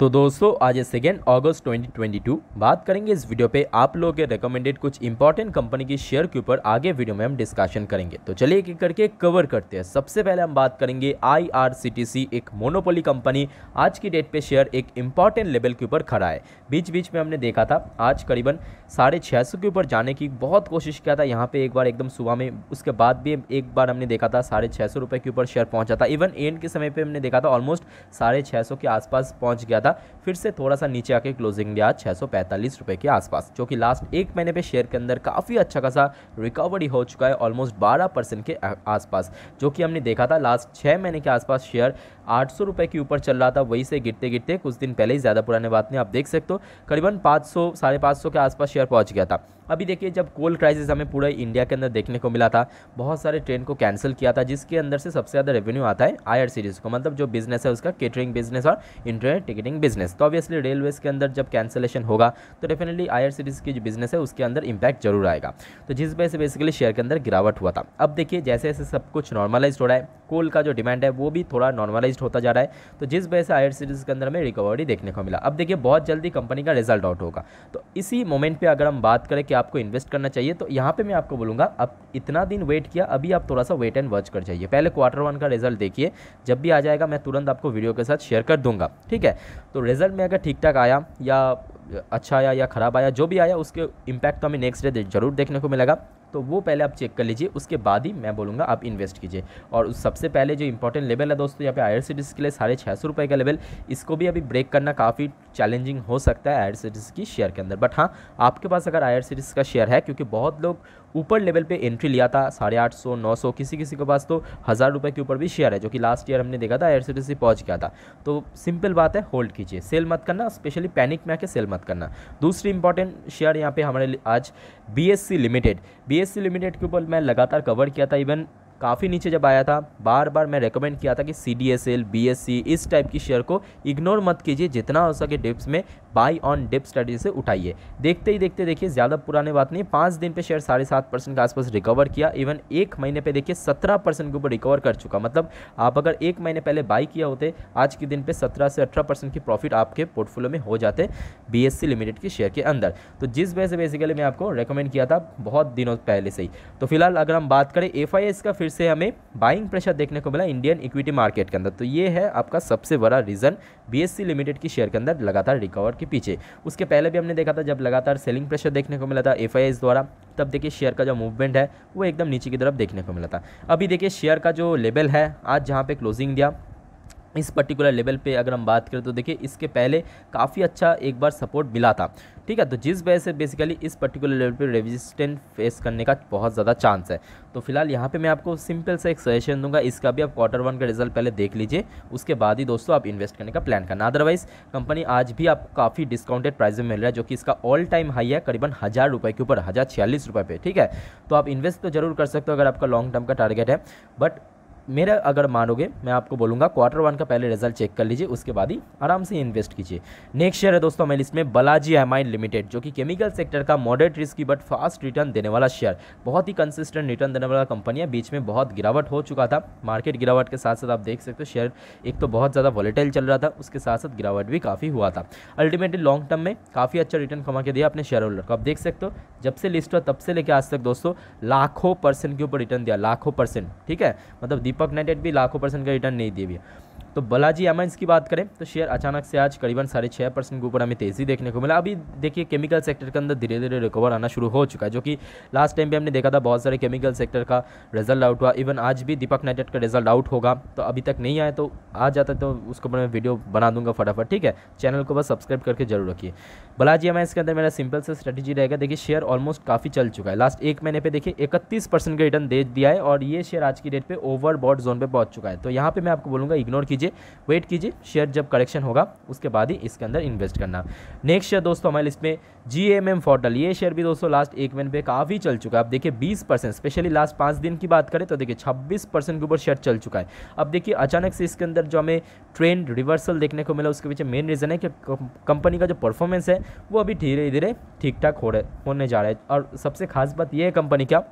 तो दोस्तों आज है सेकेंड अगस्त 2022 बात करेंगे इस वीडियो पे आप लोगों के रिकमेंडेड कुछ इंपॉर्टेंट कंपनी के शेयर के ऊपर आगे वीडियो में हम डिस्कशन करेंगे तो चलिए एक एक करके कवर करते हैं सबसे पहले हम बात करेंगे आईआरसीटीसी एक मोनोपोली कंपनी आज की डेट पे शेयर एक इंपॉर्टेंट लेवल के ऊपर खड़ा है बीच बीच में हमने देखा था आज करीबन साढ़े छः के ऊपर जाने की बहुत कोशिश किया था यहाँ पर एक बार एकदम सुबह में उसके बाद भी एक बार हमने देखा था साढ़े छः के ऊपर शेयर पहुँचा था इवन एंड के समय पर हमने देखा था ऑलमोस्ट साढ़े के आसपास पहुँच गया था था फिर से थोड़ा सा नीचे आके क्लोजिंग लिया छः सौ के आसपास जो कि लास्ट एक महीने पे शेयर के अंदर काफ़ी अच्छा खासा रिकवरी हो चुका है ऑलमोस्ट 12 परसेंट के आसपास जो कि हमने देखा था लास्ट छः महीने के आसपास शेयर आठ सौ के ऊपर चल रहा था वहीं से गिरते गिरते कुछ दिन पहले ही ज़्यादा पुराने बात नहीं आप देख सकते हो करीबन पाँच सौ के आसपास शेयर पहुँच गया था अभी देखिए जब कोल क्राइसिस हमें पूरा इंडिया के अंदर देखने को मिला था बहुत सारे ट्रेन को कैंसिल किया था जिसके अंदर से सबसे ज़्यादा रेवेन्यू आता है आयर सीरीज़ को मतलब जो बिजनेस है उसका केटरिंग बिजनेस और इंटरनेट टिकटिंग बिजनेस तो ऑब्वियसली रेलवेज़ के अंदर जब कैंसिलेशन होगा तो डेफिनेटली आयर सीरीज़ की जो बिजनेस है उसके अंदर इंपैक्ट जरूर आएगा तो जिस वजह से बेसिकली शेयर के अंदर गिरावट हुआ था अब देखिए जैसे जैसे सब कुछ नॉर्मलाइज हो रहा है कोल का जो डिमांड है वो भी थोड़ा नॉर्मलाइज होता जा रहा है तो जिस वजह से आयर सीरीज़ के अंदर हमें रिकवरी देखने को मिला अब देखिए बहुत जल्दी कंपनी का रिजल्ट आउट होगा तो इसी मोमेंट पर अगर हम बात करें कि आपको इन्वेस्ट करना चाहिए तो यहाँ पे मैं आपको बोलूँगा अब इतना दिन वेट किया अभी आप थोड़ा सा वेट एंड वॉच कर जाइए पहले क्वार्टर वन का रिजल्ट देखिए जब भी आ जाएगा मैं तुरंत आपको वीडियो के साथ शेयर कर दूंगा ठीक है तो रिजल्ट में अगर ठीक ठाक आया या अच्छा आया या ख़राब आया जो भी आया उसके इम्पैक्ट तो हमें नेक्स्ट डे जरूर देखने को मिलेगा तो वो पहले आप चेक कर लीजिए उसके बाद ही मैं बोलूँगा आप इन्वेस्ट कीजिए और उस सबसे पहले जो इंपॉर्टेंट लेवल है दोस्तों यहाँ पे आई के लिए साढ़े छः सौ रुपये का लेवल इसको भी अभी ब्रेक करना काफ़ी चैलेंजिंग हो सकता है आयर सीरीज़ की शेयर के अंदर बट हाँ आपके पास अगर आयर सीरीज़ का शेयर है क्योंकि बहुत लोग ऊपर लेवल पे एंट्री लिया था साढ़े आठ सौ नौ सौ किसी किसी के पास तो हज़ार रुपये के ऊपर भी शेयर है जो कि लास्ट ईयर हमने देखा था एयर सीरीज से पहुंच गया था तो सिंपल बात है होल्ड कीजिए सेल मत करना स्पेशली पैनिक में आके सेल मत करना दूसरी इंपॉर्टेंट शेयर यहाँ पे हमारे आज बी लिमिटेड बी लिमिटेड के ऊपर मैं लगातार कवर किया था इवन काफ़ी नीचे जब आया था बार बार मैं रेकमेंड किया था कि C D S L B S C इस टाइप की शेयर को इग्नोर मत कीजिए जितना हो सके डिप्स में बाई ऑन डिप स्ट्रेटेजी से उठाइए देखते ही देखते देखिए ज़्यादा पुराने बात नहीं पाँच दिन पे शेयर साढ़े सात परसेंट के आसपास रिकवर किया इवन एक महीने पे देखिए सत्रह परसेंट के ऊपर रिकवर कर चुका मतलब आप अगर एक महीने पहले बाई किया होते आज के दिन पे सत्रह से अठारह परसेंट की प्रॉफिट आपके पोर्टफोलियो में हो जाते बी लिमिटेड के शेयर के अंदर तो जिस वजह से बेसिकली मैं आपको रिकमेंड किया था बहुत दिनों पहले से ही तो फिलहाल अगर हम बात करें एफ का फिर से हमें बाइंग प्रेशर देखने को मिला इंडियन इक्विटी मार्केट के अंदर तो ये है आपका सबसे बड़ा रीज़न बी लिमिटेड के शेयर के अंदर लगातार रिकवर के पीछे उसके पहले भी हमने देखा था जब लगातार सेलिंग प्रेशर देखने को मिला था एफ द्वारा तब देखिए शेयर का जो मूवमेंट है वो एकदम नीचे की तरफ देखने को मिला था अभी देखिए शेयर का जो लेवल है आज जहाँ पे क्लोजिंग दिया इस पर्टिकुलर लेवल पे अगर हम बात करें तो देखिए इसके पहले काफ़ी अच्छा एक बार सपोर्ट मिला था ठीक है तो जिस वजह से बेसिकली इस पर्टिकुलर लेवल पे रेजिस्टेंट फेस करने का बहुत ज़्यादा चांस है तो फिलहाल यहाँ पे मैं आपको सिंपल सा एक सजेशन दूंगा इसका भी आप क्वार्टर वन का रिजल्ट पहले देख लीजिए उसके बाद ही दोस्तों आप इन्वेस्ट करने का प्लान करना अदरवाइज कंपनी आज भी आपको काफ़ी डिस्काउंटेड प्राइस में मिल रहा है जो कि इसका ऑल टाइम हाई है करीबन हज़ार रुपये के ऊपर हज़ार छियालीस रुपये पे ठीक है तो आप इन्वेस्ट तो जरूर कर सकते हो अगर आपका लॉन्ग टर्म का टारगेट है बट मेरा अगर मानोगे मैं आपको बोलूँगा क्वार्टर वन का पहले रिजल्ट चेक कर लीजिए उसके बाद ही आराम से इन्वेस्ट कीजिए नेक्स्ट शेयर है दोस्तों हमारी में बलाजी एमाइन लिमिटेड जो कि केमिकल सेक्टर का moderate risk but fast return देने वाला शेयर बहुत ही कंसिस्टेंट रिटर्न देने वाला कंपनी है बीच में बहुत गिरावट हो चुका था मार्केट गिरावट के साथ साथ आप देख सकते हो शेयर एक तो बहुत ज़्यादा वॉलेटाइल चल रहा था उसके साथ साथ गिरावट भी काफ़ी हुआ था अल्टीमेटली लॉन्ग टर्म में काफ़ी अच्छा रिटर्न कमा के दिया अपने शेयर होल्डर को आप देख सकते हो जब से लिस्ट हुआ तब से लेकर आज तक दोस्तों लाखों परसेंट के ऊपर रिटर्न दिया लाखों परसेंट ठीक है मतलब दीपक नाइडेट भी लाखों परसेंट का रिटर्न नहीं दिए भैया तो बलाजी एमाइंस की बात करें तो शेयर अचानक से आज करीबन साढ़े छः परसेंट के ऊपर हमें तेज़ी देखने को मिला अभी देखिए केमिकल सेक्टर के अंदर धीरे धीरे रिकवर आना शुरू हो चुका है जो कि लास्ट टाइम भी हमने देखा था बहुत सारे केमिकल सेक्टर का रिजल्ट आउट हुआ इवन आज भी दीपक नाइटेड का रिजल्ट आउट होगा तो अभी तक नहीं आया तो आ जाता तो उसके ऊपर मैं वीडियो बना दूंगा फटाफट ठीक है चैनल को बस सब्सक्राइब करके जरूर रखिए बलाजी एमाइंस के अंदर मेरा सिंपल से स्ट्रेटेजी रहेगा देखिए शेयर ऑलमोस्ट काफ़ी चल चुका है लास्ट एक महीने पर देखिए इकतीस परसेंट का रिटर्न दे दिया है और ये शेयर आज की डेट पर ओवर जोन पर पहुँच चुका है तो यहाँ पर मैं आपको बोलूँगा इग्नोर कीजिए वेट कीजिए शेयर जब करेक्शन होगा उसके बाद ही इसके अंदर इन्वेस्ट करना नेक्स्ट शेयर दोस्तों हमारे इसमें जी एम एम फोर्टल ये शेयर भी दोस्तों लास्ट एक महीने पे काफ़ी चल चुका है अब देखिए बीस परसेंट स्पेशली लास्ट पाँच दिन की बात करें तो देखिए छब्बीस परसेंट के ऊपर शेयर चल चुका है अब देखिए अचानक से इसके अंदर जो हमें ट्रेंड रिवर्सल देखने को मिला उसके पीछे मेन रीज़न है कि कंपनी का जो परफॉर्मेंस है वो अभी धीरे धीरे ठीक ठाक हो रहे होने जा रहा है और सबसे खास बात यह है कंपनी का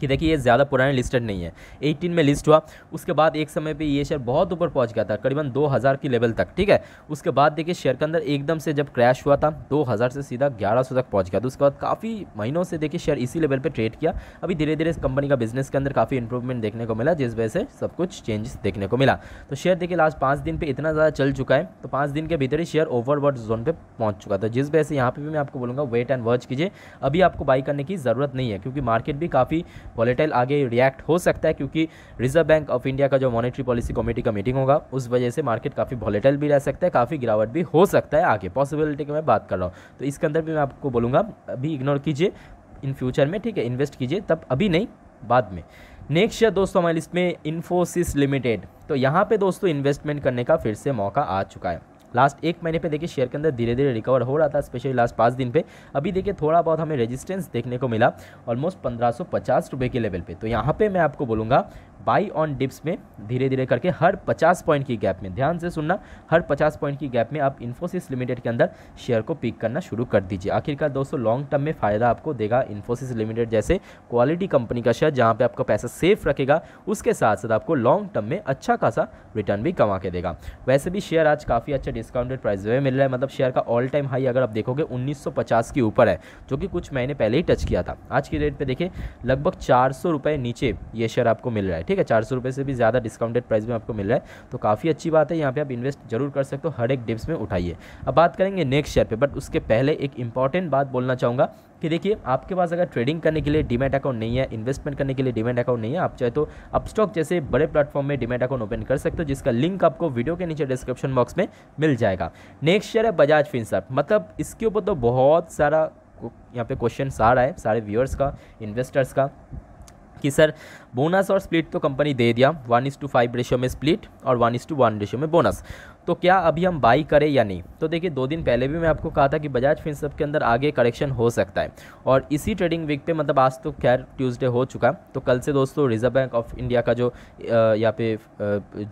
कि देखिए ये ज़्यादा पुराने लिस्टेड नहीं है 18 में लिस्ट हुआ उसके बाद एक समय पे ये शेयर बहुत ऊपर पहुंच गया था करीबन 2000 की लेवल तक ठीक है उसके बाद देखिए शेयर के अंदर एकदम से जब क्रैश हुआ था 2000 से सीधा 1100 तक पहुंच गया था उसके बाद काफ़ी महीनों से देखिए शेयर इसी लेवल पर ट्रेड किया अभी धीरे धीरे इस कंपनी का बिजनेस के अंदर काफ़ी इंप्रूवमेंट देखने को मिला जिस वजह से सब कुछ चेंजेस देखने को मिला तो शेयर देखिए लास्ट पाँच दिन पर इतना ज़्यादा चल चुका है तो पाँच दिन के भीतर ही शेयर ओवरवर्ड जोन पर पहुँच चुका था जिस वजह से यहाँ पर भी मैं आपको बोलूँगा वेट एंड वर्च कीजिए अभी आपको बाई करने की ज़रूरत नहीं है क्योंकि मार्केट भी काफ़ी वॉलेटाइल आगे रिएक्ट हो सकता है क्योंकि रिजर्व बैंक ऑफ इंडिया का जो मॉनेटरी पॉलिसी कमेटी का मीटिंग होगा उस वजह से मार्केट काफ़ी वॉलेटाइल भी रह सकता है काफ़ी गिरावट भी हो सकता है आगे पॉसिबिलिटी की मैं बात कर रहा हूँ तो इसके अंदर भी मैं आपको बोलूँगा अभी इग्नोर कीजिए इन फ्यूचर में ठीक है इन्वेस्ट कीजिए तब अभी नहीं बाद में नेक्स्ट है दोस्तों हमारे लिस्ट में इन्फोसिस लिमिटेड तो यहाँ पे दोस्तों इन्वेस्टमेंट करने का फिर से मौका आ चुका है लास्ट एक महीने पे देखिए शेयर के अंदर धीरे धीरे रिकवर हो रहा था स्पेशली लास्ट पाँच दिन पे अभी देखिए थोड़ा बहुत हमें रेजिस्टेंस देखने को मिला ऑलमोस्ट पंद्रह सौ पचास रुपये के लेवल पे तो यहाँ पे मैं आपको बोलूँगा बाई ऑन डिप्स में धीरे धीरे करके हर 50 पॉइंट की गैप में ध्यान से सुनना हर 50 पॉइंट की गैप में आप इन्फोसिस लिमिटेड के अंदर शेयर को पिक करना शुरू कर दीजिए आखिरकार दोस्तों लॉन्ग टर्म में फ़ायदा आपको देगा इन्फोसिस लिमिटेड जैसे क्वालिटी कंपनी का शेयर जहाँ पर आपका पैसा सेफ रखेगा उसके साथ साथ आपको लॉन्ग टर्म में अच्छा खासा रिटर्न भी कमा के देगा वैसे भी शेयर आज काफ़ी अच्छा डिस्काउंटेड प्राइस में मिल रहा है मतलब शेयर का ऑल टाइम हाई अगर आप देखोगे उन्नीस के ऊपर है जो कि कुछ महीने पहले ही टच किया था आज की डेट पर देखिए लगभग चार सौ नीचे ये शेयर आपको मिल रहा है ठीक है चार सौ से भी ज़्यादा डिस्काउंटेड प्राइस में आपको मिल रहा है तो काफ़ी अच्छी बात है यहाँ पे आप इन्वेस्ट जरूर कर सकते हो हर एक डिप्स में उठाइए अब बात करेंगे नेक्स्ट शेयर पे बट उसके पहले एक इंपॉर्टेंट बात बोलना चाहूँगा कि देखिए आपके पास अगर ट्रेडिंग करने के लिए डिमेट अकाउंट नहीं है इन्वेस्टमेंट करने के लिए डिमेट अकाउंट नहीं है आप चाहे तो अपस्टॉक जैसे बड़े प्लेटफॉर्म में डिमेट अकाउंट ओपन कर सकते हो जिसका लिंक आपको वीडियो के नीचे डिस्क्रिप्शन बॉक्स में मिल जाएगा नेक्स्ट शेयर है बजाज फिनसर्प मतलब इसके ऊपर तो बहुत सारा यहाँ पे क्वेश्चन आ रहा है सारे व्यूअर्स का इन्वेस्टर्स का कि सर बोनस और स्प्लिट तो कंपनी दे दिया one is to five ratio में स्प्लिट और one is to one ratio में बोनस तो क्या अभी हम बाई करें या नहीं तो देखिए दो दिन पहले भी मैं आपको कहा था कि बजाज सब के अंदर आगे करेक्शन हो सकता है और इसी ट्रेडिंग वीक पे मतलब आज तो खैर ट्यूसडे हो चुका तो कल से दोस्तों रिजर्व बैंक ऑफ इंडिया का जो यहाँ पे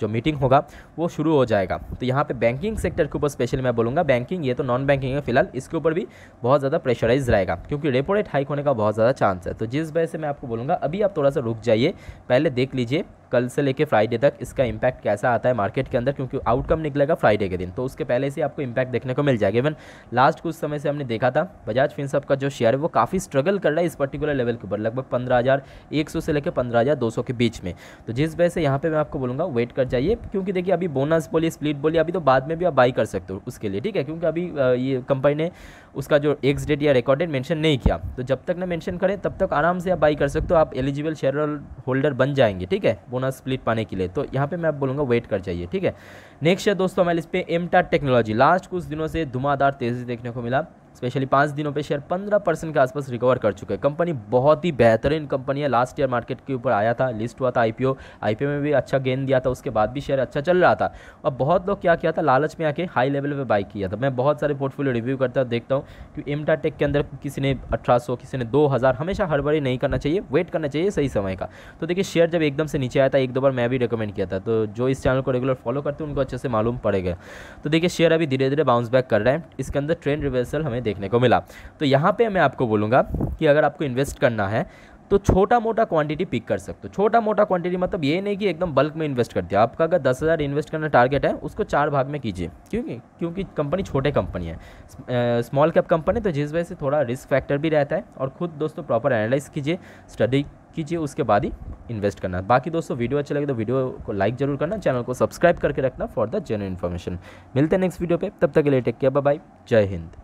जो मीटिंग होगा वो शुरू हो जाएगा तो यहाँ पर बैंकिंग सेक्टर के ऊपर स्पेशली मैं बोलूँगा बैंकिंग ये तो नॉन बैंकिंग है फिलहाल इसके ऊपर भी बहुत ज़्यादा प्रेशराइज रहेगा क्योंकि रेपो रेट हाइक होने का बहुत ज़्यादा चांस है तो जिस वजह से मैं आपको बोलूँगा अभी आप थोड़ा सा रुक जाइए पहले देख लीजिए कल से लेकर फ्राइडे तक इसका इंपैक्ट कैसा आता है मार्केट के अंदर क्योंकि आउटकम निकलेगा फ्राइडे के दिन तो उसके पहले से आपको इंपैक्ट देखने को मिल जाएगा इवन लास्ट कुछ समय से हमने देखा था बजाज फिनसअप का जो शेयर है वो काफ़ी स्ट्रगल कर रहा है इस पर्टिकुलर लेवल के ऊपर लगभग पंद्रह से लेकर पंद्रह के बीच में तो जिस वजह से यहाँ पर मैं आपको बोलूँगा वेट कर जाइए क्योंकि देखिए अभी बोनस बोली स्प्लिट बोली अभी तो बाद में भी आप बाई कर सकते हो उसके लिए ठीक है क्योंकि अभी ये कंपनी ने उसका जो एक्स डेट या रिकॉर्डेड मेंशन नहीं किया तो जब तक ना मेंशन करें तब तक आराम से आप बाई कर सकते हो आप एलिजिबल शेयर होल्डर बन जाएंगे ठीक है बोनस ओनर स्प्लिट पाने के लिए तो यहाँ पे मैं आप बोलूँगा वेट कर जाइए ठीक है नेक्स्ट है दोस्तों हमारे इस पर एमटा टेक्नोलॉजी लास्ट कुछ दिनों से धुआंधार तेज़ी देखने को मिला स्पेशली पाँच दिनों पे शेयर पंद्रह परसेंट के आसपास रिकवर कर चुके हैं कंपनी बहुत ही बेहतरीन कंपनी है लास्ट ईयर मार्केट के ऊपर आया था लिस्ट हुआ था आईपीओ आईपीओ में भी अच्छा गेन दिया था उसके बाद भी शेयर अच्छा चल रहा था और बहुत लोग क्या किया था लालच में आके हाई लेवल पर बाई किया था मैं बहुत सारे पोर्टफोलियो रिव्यू करता देखता हूँ कि एमटा टेक के अंदर किसी ने अठारह किसी ने दो हमेशा हड़बड़ी नहीं करना चाहिए वेट करना चाहिए सही समय का तो देखिए शेयर जब एकदम से नीचे आया था एक दो बार मैं भी रिकमेंड किया था तो जो इस चैनल को रेगुलर फॉलो करते हैं उनको अच्छे से मालूम पड़ेगा तो देखिए शेयर अभी धीरे धीरे बाउंस बैक कर रहे हैं इसके अंदर ट्रेंड रिवर्सल हमें देखने को मिला तो यहाँ पर मैं आपको बोलूँगा कि अगर आपको इन्वेस्ट करना है तो छोटा मोटा क्वांटिटी पिक कर सकते हो छोटा मोटा क्वांटिटी मतलब ये नहीं कि एकदम बल्क में इन्वेस्ट कर दिया आपका अगर दस हज़ार इन्वेस्ट करना टारगेट है उसको चार भाग में कीजिए क्योंकि क्योंकि कंपनी छोटे कंपनी है स्मॉल कैप कंपनी तो जिस वजह से थोड़ा रिस्क फैक्टर भी रहता है और खुद दोस्तों प्रॉपर एनालाइज कीजिए स्टडी कीजिए उसके बाद ही इन्वेस्ट करना बाकी दोस्तों वीडियो अच्छा लगे तो वीडियो को लाइक जरूर करना चैनल को सब्सक्राइब करके रखना फॉर द जनरल इन्फॉर्मेशन मिलते हैं नेक्स्ट वीडियो पर तब तक के लिए टेक केयर बाय जय हिंद